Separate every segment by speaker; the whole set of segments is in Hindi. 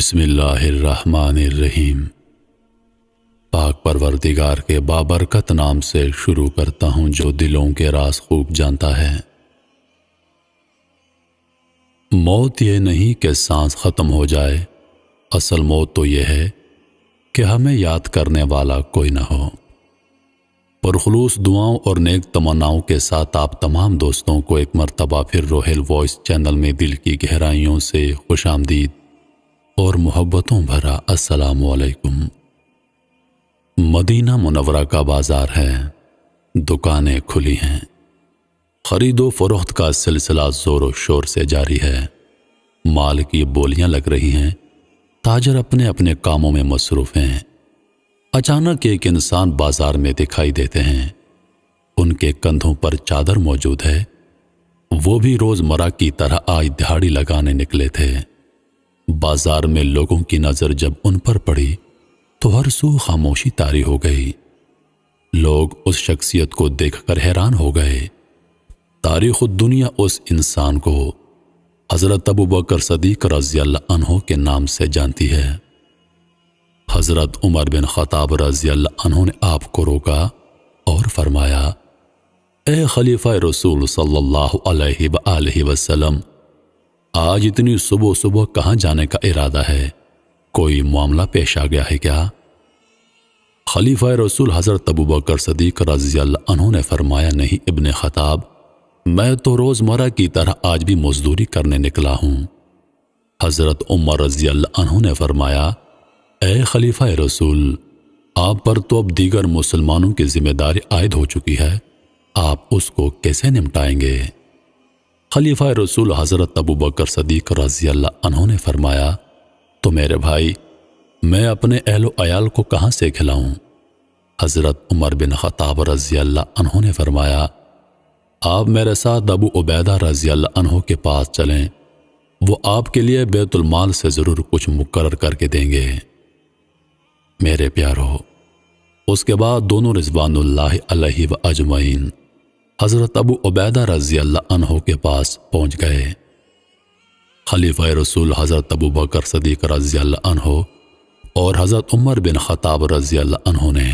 Speaker 1: बिस्मिल्लाहिर्रहमानिर्रहीम पाक परवरदिगार के बाबरकत नाम से शुरू करता हूँ जो दिलों के रास खूब जानता है मौत ये नहीं कि सांस ख़त्म हो जाए असल मौत तो यह है कि हमें याद करने वाला कोई ना हो पुरखलूस दुआओं और नेक तमन्नाओं के साथ आप तमाम दोस्तों को एक मरतबा फिर रोहेल वॉइस चैनल में दिल की गहराइयों से खुश आमदीद और मोहब्बतों भरा अस्सलाम वालेकुम मदीना मुनवरा का बाजार है दुकानें खुली हैं खरीदो फरोख्त का सिलसिला जोर शोर से जारी है माल की बोलियां लग रही हैं ताजर अपने अपने कामों में मसरूफ़ हैं अचानक एक इंसान बाजार में दिखाई देते हैं उनके कंधों पर चादर मौजूद है वो भी रोजमर्रा की तरह आज दिहाड़ी लगाने निकले थे बाजार में लोगों की नज़र जब उन पर पड़ी तो हर सू खामोशी तारी हो गई लोग उस शख्सियत को देखकर हैरान हो गए तारीख दुनिया उस इंसान को हज़रत अबू बकर सदीक रज़ील्हो के नाम से जानती है हज़रत उमर बिन ख़ताब रज़ील्हो ने आपको रोका और फरमाया ए खलीफा रसूल सल्लल्लाहु अलैहि वसल्लम आज इतनी सुबह सुबह कहाँ जाने का इरादा है कोई मामला पेश आ गया है क्या खलीफा रसूल हज़रत तबू कर सदीक रजी ने फरमाया नहीं इबन ख़ताब मैं तो रोज़मर्रा की तरह आज भी मजदूरी करने निकला हूं हज़रत उमर रजी ने फरमाया ए खलीफा रसूल आप पर तो अब दीगर मुसलमानों की जिम्मेदारी आयद हो चुकी है आप उसको कैसे निपटाएंगे खलीफा रसूल हज़रत अबू बकर सदीक रजी अल्लाह ने फरमाया तो मेरे भाई मैं अपने अहलो अयाल को कहाँ से खिलाऊं? हज़रत उमर बिन खताब रजी अल्लाह उन्होंने फरमाया आप मेरे साथ अबू उबैदा रजी अल्लाह के पास चलें वो आपके लिए बैतुलमाल से ज़रूर कुछ मुकर करके देंगे मेरे प्यारो उसके बाद दोनों रिजवानल्ला व अजमैन हज़रत अबू उबैदा रजी अल्लाह के पास पहुँच गए खलीफा रसूल हज़रत अबू बकर सदीक रजी अल्लाह और हज़रत उमर बिन ख़ताब रजी अल्लाह ने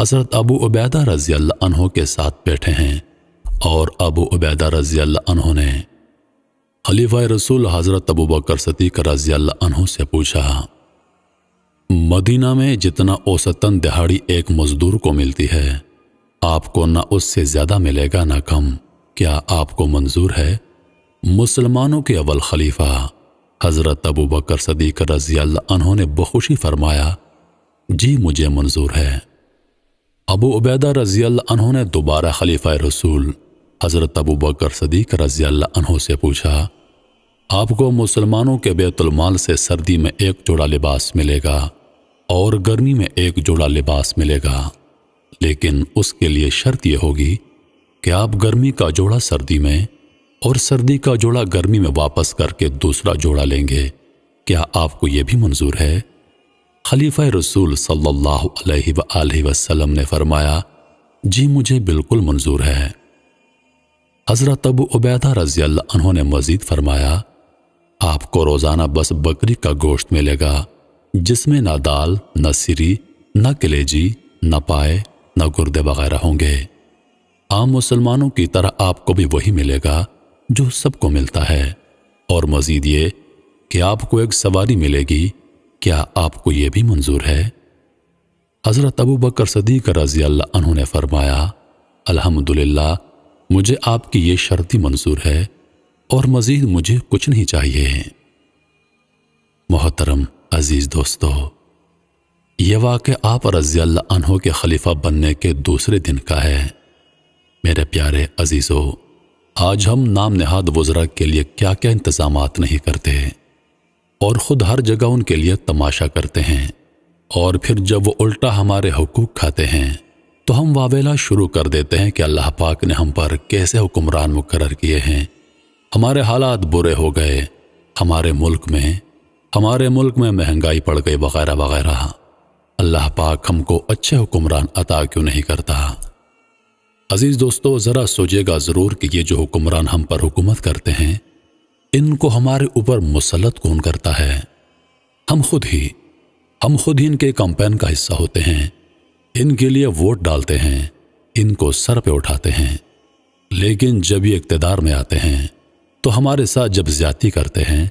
Speaker 1: हज़रत अबू उबैदा रजी अल्लाह के साथ बैठे हैं और अबू उबैदा रजी अल्लाह ने खलीफा रसूल हज़रत अबू बकर सदीक रजी अल्लाह से पूछा मदीना में जितना औसतन दिहाड़ी एक मज़दूर को मिलती है आपको न उससे ज़्यादा मिलेगा ना कम क्या आपको मंजूर है मुसलमानों के अव्वल खलीफा हज़रत अबू बकर सदीक रजी उन्होंने बखुशी फरमाया जी मुझे मंजूर है अबू उबैदा रजी उन्होंने दोबारा खलीफा रसूल हज़रत अबू बकर सदीक रजी अनहों से पूछा आपको मुसलमानों के बेतुलमाल से सर्दी में एक जोड़ा लिबास मिलेगा और गर्मी में एक जोड़ा लिबास मिलेगा लेकिन उसके लिए शर्त यह होगी कि आप गर्मी का जोड़ा सर्दी में और सर्दी का जोड़ा गर्मी में वापस करके दूसरा जोड़ा लेंगे क्या आपको यह भी मंजूर है खलीफा रसूल सल्ला वसलम ने फरमाया जी मुझे बिल्कुल मंजूर है हजरत अब उबैदा रजी अल्लाह ने मजीद फरमाया आपको रोज़ाना बस बकरी का गोश्त मिलेगा जिसमें ना दाल न सिरी न कलेजी न पाए न गुर्दे वगैरह होंगे आम मुसलमानों की तरह आपको भी वही मिलेगा जो सबको मिलता है और मजीद ये कि आपको एक सवारी मिलेगी क्या आपको ये भी मंजूर है हज़रत अबू बकर सदीक रजी अल्लाह ने फरमाया अल्हम्दुलिल्लाह मुझे आपकी ये शर्ती मंजूर है और मज़ीद मुझे कुछ नहीं चाहिए मोहतरम अज़ीज़ दोस्तों यह वाक़ आप रज़ी के खलीफा बनने के दूसरे दिन का है मेरे प्यारे अजीज़ो आज हम नाम नहाद वज़रा के लिए क्या क्या इंतज़ाम नहीं करते और ख़ुद हर जगह उनके लिए तमाशा करते हैं और फिर जब वो उल्टा हमारे हकूक़ खाते हैं तो हम वावेला शुरू कर देते हैं कि अल्लाह पाक ने हम पर कैसे हुक्मरान मुकर किए हैं हमारे हालात बुरे हो गए हमारे मुल्क में हमारे मुल्क में महंगाई पड़ गई वगैरह वगैरह अल्लाह पाक हमको अच्छे हुक्मरान अता क्यों नहीं करता अज़ीज़ दोस्तों ज़रा सोचेगा ज़रूर कि ये जो हुक्मरान हम पर हुकूमत करते हैं इनको हमारे ऊपर मुसलत कौन करता है हम खुद ही हम खुद ही इनके कंपेन का हिस्सा होते हैं इनके लिए वोट डालते हैं इनको सर पे उठाते हैं लेकिन जब ये इकतदार में आते हैं तो हमारे साथ जब ज्यादा करते हैं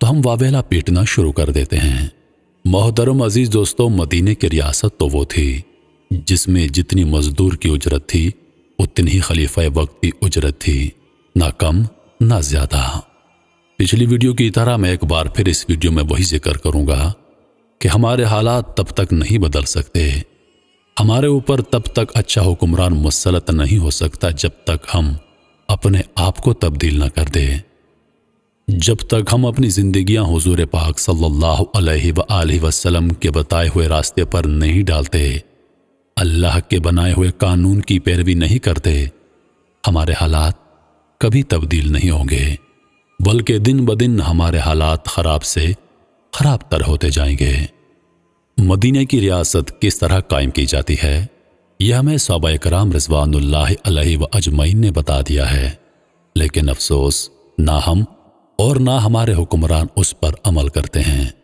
Speaker 1: तो हम वावेला पीटना शुरू कर देते हैं मोहतरम अजीज दोस्तों मदीने की रियासत तो वो थी जिसमें जितनी मजदूर की उजरत थी उतनी ही खलीफा वक्त की उजरत थी ना कम ना ज़्यादा पिछली वीडियो की तरह मैं एक बार फिर इस वीडियो में वही जिक्र करूंगा कि हमारे हालात तब तक नहीं बदल सकते हमारे ऊपर तब तक अच्छा हुक्मरान मुसलत नहीं हो सकता जब तक हम अपने आप को तब्दील न कर दें जब तक हम अपनी ज़िंदगियां हुजूर पाक सल्लल्लाहु अलैहि वसल्लम के बताए हुए रास्ते पर नहीं डालते अल्लाह के बनाए हुए कानून की पैरवी नहीं करते हमारे हालात कभी तब्दील नहीं होंगे बल्कि दिन ब दिन हमारे हालात ख़राब से ख़राब तर होते जाएंगे मदीने की रियासत किस तरह कायम की जाती है यह हमें सौबा कराम रजवान व अजमैन ने बता दिया है लेकिन अफसोस ना हम और ना हमारे हुक्मरान उस पर अमल करते हैं